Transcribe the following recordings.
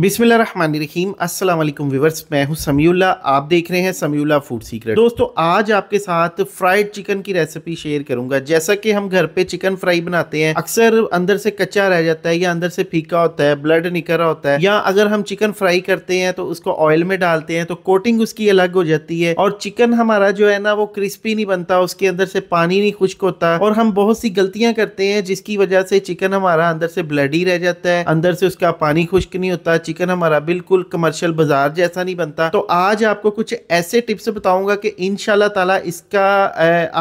बिसमीम असलम विवर्स मैं हूं समीउल्ला आप देख रहे हैं समीउल्ला फूड सीक्रेट दोस्तों आज आपके साथ फ्राइड चिकन की रेसिपी शेयर करूंगा जैसा कि हम घर पे चिकन फ्राई बनाते हैं अक्सर अंदर से कच्चा रह जाता है या अंदर से फीका होता है ब्लड निकल रहा होता है या अगर हम चिकन फ्राई करते हैं तो उसको ऑयल में डालते हैं तो कोटिंग उसकी अलग हो जाती है और चिकन हमारा जो है ना वो क्रिस्पी नहीं बनता उसके अंदर से पानी नहीं खुश्क होता और हम बहुत सी गलतियां करते हैं जिसकी वजह से चिकन हमारा अंदर से ब्लडी रह जाता है अंदर से उसका पानी खुश्क नहीं होता चिकन हमारा बिल्कुल कमर्शियल बाजार जैसा नहीं बनता तो आज आपको कुछ ऐसे टिप्स बताऊंगा कि इन ताला इसका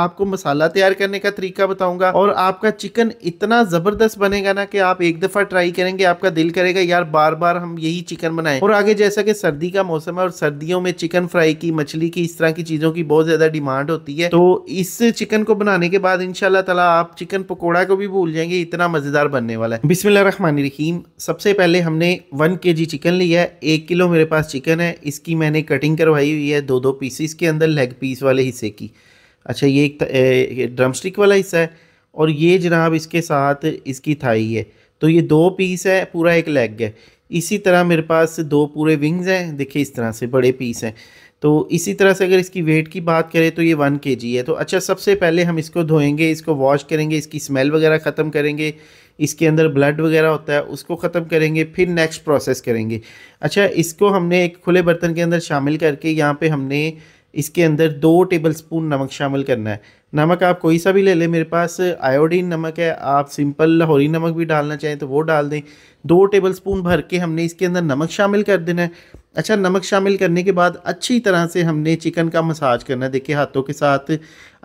आपको मसाला तैयार करने का तरीका बताऊंगा और आपका चिकन इतना जबरदस्त बनेगा ना कि आप एक दफा ट्राई करेंगे आपका दिल करेगा यार बार बार हम यही चिकन बनाए और आगे जैसा कि सर्दी का मौसम है और सर्दियों में चिकन फ्राई की मछली की इस तरह की चीजों की बहुत ज्यादा डिमांड होती है तो इस चिकन को बनाने के बाद इनशाला तला आप चिकन पकौड़ा को भी भूल जाएंगे इतना मजेदार बनने वाला है बिस्मिल्लाह रहीम सबसे पहले हमने वन के जी चिकन लिया है एक किलो मेरे पास चिकन है इसकी मैंने कटिंग करवाई हुई है दो दो पीसीस के अंदर लेग पीस वाले हिस्से की अच्छा ये एक ड्रम स्टिक वाला हिस्सा है और ये जनाब इसके साथ इसकी थाई है तो ये दो पीस है पूरा एक लेग है इसी तरह मेरे पास दो पूरे विंग्स हैं देखिए इस तरह से बड़े पीस हैं तो इसी तरह से अगर इसकी वेट की बात करें तो ये वन के है तो अच्छा सबसे पहले हम इसको धोएंगे इसको वॉश करेंगे इसकी स्मेल वगैरह ख़त्म करेंगे इसके अंदर ब्लड वगैरह होता है उसको ख़त्म करेंगे फिर नेक्स्ट प्रोसेस करेंगे अच्छा इसको हमने एक खुले बर्तन के अंदर शामिल करके यहाँ पे हमने इसके अंदर दो टेबल स्पून नमक शामिल करना है नमक आप कोई सा भी ले लें मेरे पास आयोडीन नमक है आप सिंपल लाहौरी नमक भी डालना चाहें तो वो डाल दें दो टेबल स्पून भर के हमने इसके अंदर नमक शामिल कर देना है अच्छा नमक शामिल करने के बाद अच्छी तरह से हमने चिकन का मसाज करना है देखिए हाथों के साथ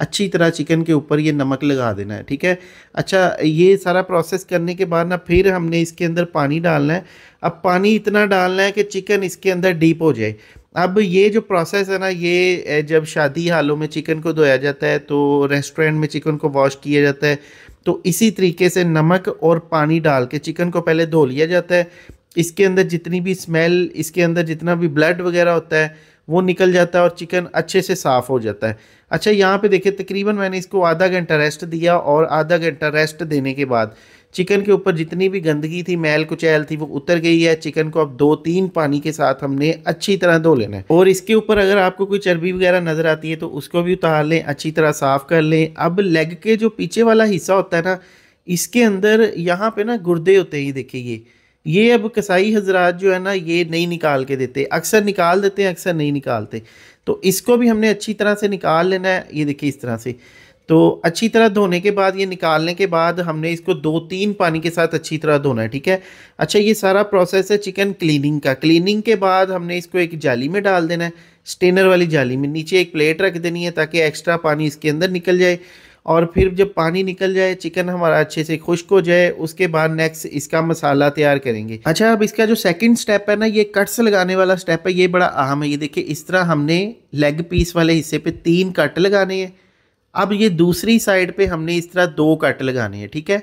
अच्छी तरह चिकन के ऊपर ये नमक लगा देना है ठीक है अच्छा ये सारा प्रोसेस करने के बाद ना फिर हमने इसके अंदर पानी डालना है अब पानी इतना डालना है कि चिकन इसके अंदर डीप हो जाए अब ये जो प्रोसेस है ना ये जब शादी हालों में चिकन को धोया जाता है तो रेस्टोरेंट में चिकन को वॉश किया जाता है तो इसी तरीके से नमक और पानी डाल के चिकन को पहले धो लिया जाता है इसके अंदर जितनी भी स्मेल इसके अंदर जितना भी ब्लड वगैरह होता है वो निकल जाता है और चिकन अच्छे से साफ़ हो जाता है अच्छा यहाँ पे देखिए तकरीबन मैंने इसको आधा घंटा रेस्ट दिया और आधा घंटा रेस्ट देने के बाद चिकन के ऊपर जितनी भी गंदगी थी मैल कुचैल थी वो उतर गई है चिकन को अब दो तीन पानी के साथ हमने अच्छी तरह धो लेना है और इसके ऊपर अगर आपको कोई चर्बी वगैरह नज़र आती है तो उसको भी उतार लें अच्छी तरह साफ़ कर लें अब लेग के जो पीछे वाला हिस्सा होता है ना इसके अंदर यहाँ पे ना गुर्दे होते हैं ये देखिए ये ये अब कसाई हजरात जो है ना ये नहीं निकाल के देते अक्सर निकाल देते हैं अक्सर नहीं निकालते तो इसको भी हमने अच्छी तरह से निकाल लेना है ये देखिए इस तरह से तो अच्छी तरह धोने के बाद ये निकालने के बाद हमने इसको दो तीन पानी के साथ अच्छी तरह धोना है ठीक है अच्छा ये सारा प्रोसेस है चिकन क्लीनिंग का क्लीनिंग के बाद हमने इसको एक जाली में डाल देना है स्टेनर वाली जाली में नीचे एक प्लेट रख देनी है ताकि एक्स्ट्रा पानी इसके अंदर निकल जाए और फिर जब पानी निकल जाए चिकन हमारा अच्छे से खुश्क हो जाए उसके बाद नेक्स्ट इसका मसाला तैयार करेंगे अच्छा अब इसका जो सेकंड स्टेप है ना ये कट्स लगाने वाला स्टेप है ये बड़ा अहम है ये देखिए इस तरह हमने लेग पीस वाले हिस्से पे तीन कट लगाने हैं अब ये दूसरी साइड पे हमने इस तरह दो कट लगाने हैं ठीक है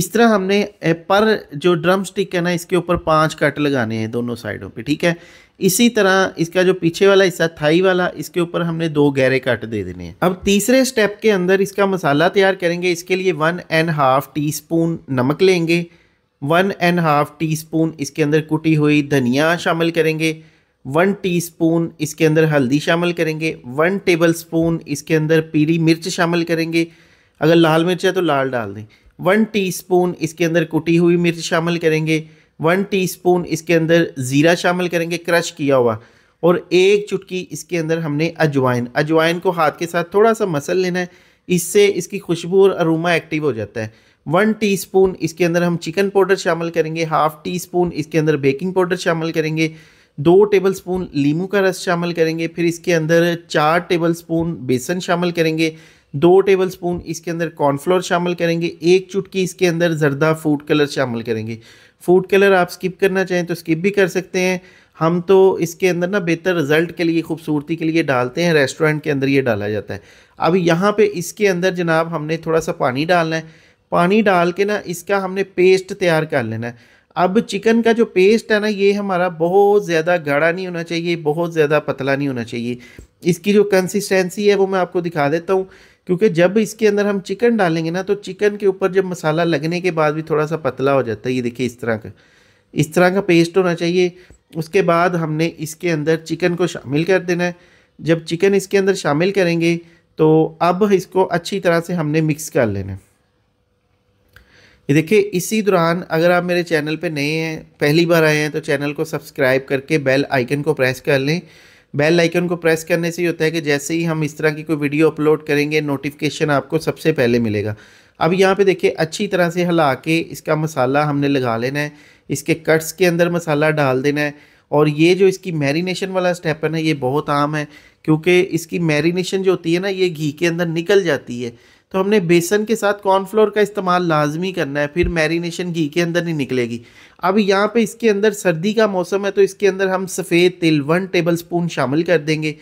इस तरह हमने पर जो ड्रम स्टिक है ना इसके ऊपर पाँच कट लगाने हैं दोनों साइडों पर ठीक है इसी तरह इसका जो पीछे वाला हिस्सा थाई वाला इसके ऊपर हमने दो गहरे कट दे देने हैं अब तीसरे स्टेप के अंदर इसका मसाला तैयार करेंगे इसके लिए one and half teaspoon नमक लेंगे one and half teaspoon इसके अंदर कुटी हुई धनिया शामिल करेंगे वन टीस्पून इसके अंदर हल्दी शामिल करेंगे वन टेबल स्पून इसके अंदर पीली मिर्च शामिल करेंगे अगर लाल मिर्च है तो लाल डाल दें वन टीस्पून इसके अंदर कुटी हुई मिर्च शामिल करेंगे वन टीस्पून इसके अंदर ज़ीरा शामिल करेंगे क्रश किया हुआ और एक चुटकी इसके अंदर हमने अजवाइन अजवाइन को हाथ के साथ थोड़ा सा मसल लेना है इससे इसकी खुशबू और अरोमा एक्टिव हो जाता है वन टीस्पून इसके अंदर हम चिकन पाउडर शामिल करेंगे हाफ़ टी स्पून इसके अंदर बेकिंग पाउडर शामिल करेंगे दो टेबल स्पून लीमू का रस शामिल करेंगे फिर इसके अंदर चार टेबल स्पून बेसन शामिल करेंगे दो टेबल स्पून इसके अंदर कॉर्नफ्लोर शामिल करेंगे एक चुटकी इसके अंदर जरदा फूड कलर शामिल करेंगे फूड कलर आप स्किप करना चाहें तो स्किप भी कर सकते हैं हम तो इसके अंदर ना बेहतर रिज़ल्ट के लिए खूबसूरती के लिए डालते हैं रेस्टोरेंट के अंदर ये डाला जाता है अब यहाँ पे इसके अंदर जनाब हमने थोड़ा सा पानी डालना है पानी डाल के ना इसका हमने पेस्ट तैयार कर लेना है अब चिकन का जो पेस्ट है ना ये हमारा बहुत ज़्यादा गाढ़ा नहीं होना चाहिए बहुत ज़्यादा पतला नहीं होना चाहिए इसकी जो कंसिस्टेंसी है वो मैं आपको दिखा देता हूँ क्योंकि जब इसके अंदर हम चिकन डालेंगे ना तो चिकन के ऊपर जब मसाला लगने के बाद भी थोड़ा सा पतला हो जाता है ये देखिए इस तरह का इस तरह का पेस्ट होना चाहिए उसके बाद हमने इसके अंदर चिकन को शामिल कर देना है जब चिकन इसके अंदर शामिल करेंगे तो अब इसको अच्छी तरह से हमने मिक्स कर लेना है ये देखिए इसी दौरान अगर आप मेरे चैनल पे नए हैं पहली बार आए हैं तो चैनल को सब्सक्राइब करके बेल आइकन को प्रेस कर लें बेल आइकन को प्रेस करने से ही होता है कि जैसे ही हम इस तरह की कोई वीडियो अपलोड करेंगे नोटिफिकेशन आपको सबसे पहले मिलेगा अब यहाँ पे देखिए अच्छी तरह से हिला के इसका मसाला हमने लगा लेना है इसके कट्स के अंदर मसाला डाल देना है और ये जो इसकी मैरिनेशन वाला स्टेप है ना ये बहुत आम है क्योंकि इसकी मैरिनेशन जो होती है ना ये घी के अंदर निकल जाती है तो हमने बेसन के साथ कॉर्नफ्लोर का इस्तेमाल लाजमी करना है फिर मैरिनेशन घी के अंदर नहीं निकलेगी अब यहाँ पे इसके अंदर सर्दी का मौसम है तो इसके अंदर हम सफ़ेद तिल वन टेबल स्पून शामिल कर देंगे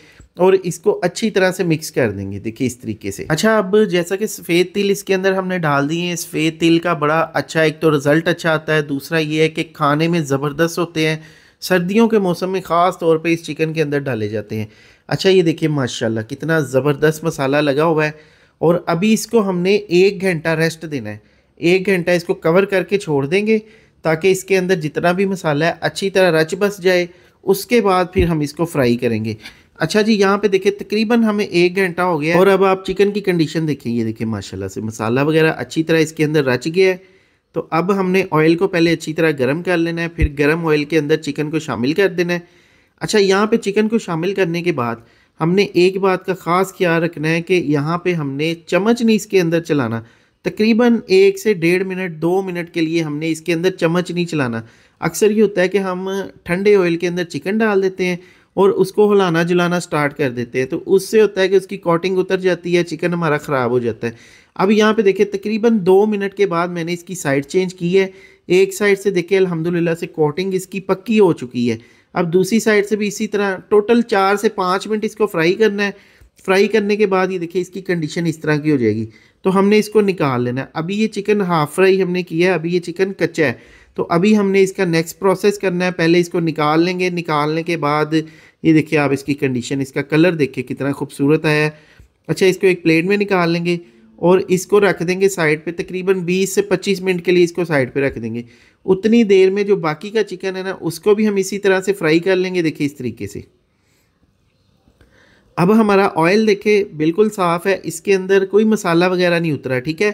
और इसको अच्छी तरह से मिक्स कर देंगे देखिए इस तरीके से अच्छा अब जैसा कि सफ़ेद तिल इसके अंदर हमने डाल दिए हैं सफ़ेद तिल का बड़ा अच्छा एक तो रिज़ल्ट अच्छा आता है दूसरा ये है कि खाने में ज़बरदस्त होते हैं सर्दियों के मौसम में ख़ास तौर पर इस चिकन के अंदर डाले जाते हैं अच्छा ये देखिए माशाल्लाह कितना ज़बरदस्त मसाला लगा हुआ है और अभी इसको हमने एक घंटा रेस्ट देना है एक घंटा इसको कवर करके छोड़ देंगे ताकि इसके अंदर जितना भी मसाला है अच्छी तरह रच बस जाए उसके बाद फिर हम इसको फ्राई करेंगे अच्छा जी यहाँ पे देखिए तकरीबन हमें एक घंटा हो गया और अब आप चिकन की कंडीशन देखें ये देखिए माशाल्लाह से मसाला वगैरह अच्छी तरह इसके अंदर रच गया है तो अब हमने ऑयल को पहले अच्छी तरह गर्म कर लेना है फिर गर्म ऑयल के अंदर चिकन को शामिल कर देना है अच्छा यहाँ पर चिकन को शामिल करने के बाद हमने एक बात का ख़ास ख्याल रखना है कि यहाँ पे हमने चम्मच नहीं इसके अंदर चलाना तकरीबन एक से डेढ़ मिनट दो मिनट के लिए हमने इसके अंदर चम्मच नहीं चलाना अक्सर ये होता है कि हम ठंडे ऑयल के अंदर चिकन डाल देते हैं और उसको हलाना जुलाना स्टार्ट कर देते हैं तो उससे होता है कि उसकी कोटिंग उतर जाती है चिकन हमारा ख़राब हो जाता है अब यहाँ पे देखिए तकरीबन दो मिनट के बाद मैंने इसकी साइड चेंज की है एक साइड से देखिए अलहमदिल्ला से कोटिंग इसकी पक्की हो चुकी है अब दूसरी साइड से भी इसी तरह टोटल चार से पाँच मिनट इसको फ्राई करना है फ्राई करने के बाद ये देखिए इसकी कंडीशन इस तरह की हो जाएगी तो हमने इसको निकाल लेना है अभी ये चिकन हाफ फ्राई हमने किया है अभी ये चिकन कच्चा है तो अभी हमने इसका नेक्स्ट प्रोसेस करना है पहले इसको निकाल लेंगे निकालने के बाद ये देखिए आप इसकी कंडीशन इसका कलर देखिए कितना खूबसूरत आया है अच्छा इसको एक प्लेट में निकाल लेंगे और इसको रख देंगे साइड पे तकरीबन 20 से 25 मिनट के लिए इसको साइड पे रख देंगे उतनी देर में जो बाकी का चिकन है ना उसको भी हम इसी तरह से फ्राई कर लेंगे देखिए इस तरीके से अब हमारा ऑयल देखे बिल्कुल साफ़ है इसके अंदर कोई मसाला वगैरह नहीं उतरा ठीक है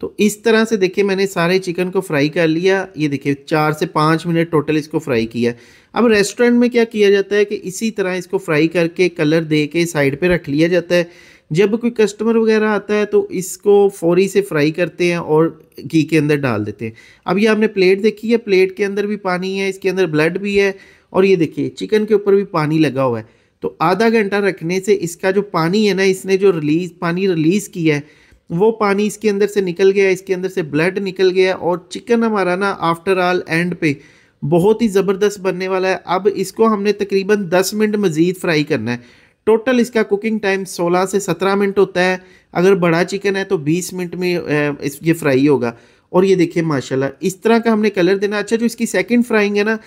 तो इस तरह से देखिए मैंने सारे चिकन को फ्राई कर लिया ये देखिए चार से पाँच मिनट टोटल इसको फ्राई किया अब रेस्टोरेंट में क्या किया जाता है कि इसी तरह इसको फ्राई करके कलर दे के साइड पे रख लिया जाता है जब कोई कस्टमर वगैरह आता है तो इसको फौरी से फ्राई करते हैं और घी के अंदर डाल देते हैं अब ये आपने प्लेट देखी है प्लेट के अंदर भी पानी है इसके अंदर ब्लड भी है और ये देखिए चिकन के ऊपर भी पानी लगा हुआ है तो आधा घंटा रखने से इसका जो पानी है ना इसने जो रिलीज पानी रिलीज़ किया है वो पानी इसके अंदर से निकल गया इसके अंदर से ब्लड निकल गया और चिकन हमारा ना आफ्टर ऑल एंड पे बहुत ही ज़बरदस्त बनने वाला है अब इसको हमने तकरीबन 10 मिनट मज़ीद फ्राई करना है टोटल इसका कुकिंग टाइम 16 से 17 मिनट होता है अगर बड़ा चिकन है तो 20 मिनट में इस ये फ्राई होगा और ये देखिए माशाल्लाह इस तरह का हमने कलर देना अच्छा जो इसकी सेकंड फ्राइंग है ना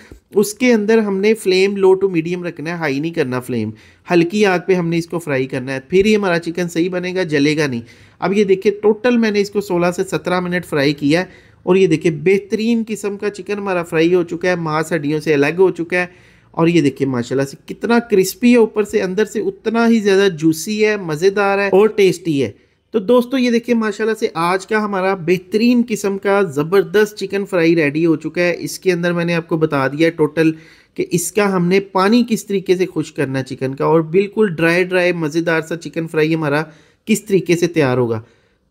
उसके अंदर हमने फ्लेम लो टू मीडियम रखना है हाई नहीं करना फ्लेम हल्की आग पे हमने इसको फ्राई करना है फिर ही हमारा चिकन सही बनेगा जलेगा नहीं अब ये देखिए टोटल मैंने इसको 16 से 17 मिनट फ्राई किया है और ये देखिए बेहतरीन किस्म का चिकन हमारा फ्राई हो चुका है मांस हड्डियों से अलग हो चुका है और ये देखिए माशाल्लाह से कितना क्रिस्पी है ऊपर से अंदर से उतना ही ज़्यादा जूसी है मज़ेदार है और टेस्टी है तो दोस्तों ये देखिए माशाल्लाह से आज का हमारा बेहतरीन किस्म का ज़बरदस्त चिकन फ्राई रेडी हो चुका है इसके अंदर मैंने आपको बता दिया टोटल कि इसका हमने पानी किस तरीके से खुश करना चिकन का और बिल्कुल ड्राई ड्राई मज़ेदार सा चिकन फ्राई हमारा किस तरीके से तैयार होगा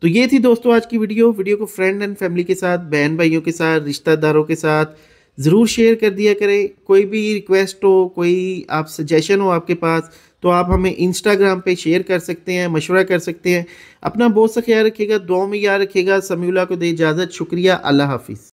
तो ये थी दोस्तों आज की वीडियो वीडियो को फ्रेंड एंड फैमिली के साथ बहन भाइयों के साथ रिश्तेदारों के साथ ज़रूर शेयर कर दिया करें कोई भी रिक्वेस्ट हो कोई आप सजेशन हो आपके पास तो आप हमें इंस्टाग्राम पे शेयर कर सकते हैं मशवरा कर सकते हैं अपना बहुत सा ख्याल रखिएगा दुआ में याद रखिएगा समीला को दे इजाज़त शुक्रिया अल्लाह हाफिज़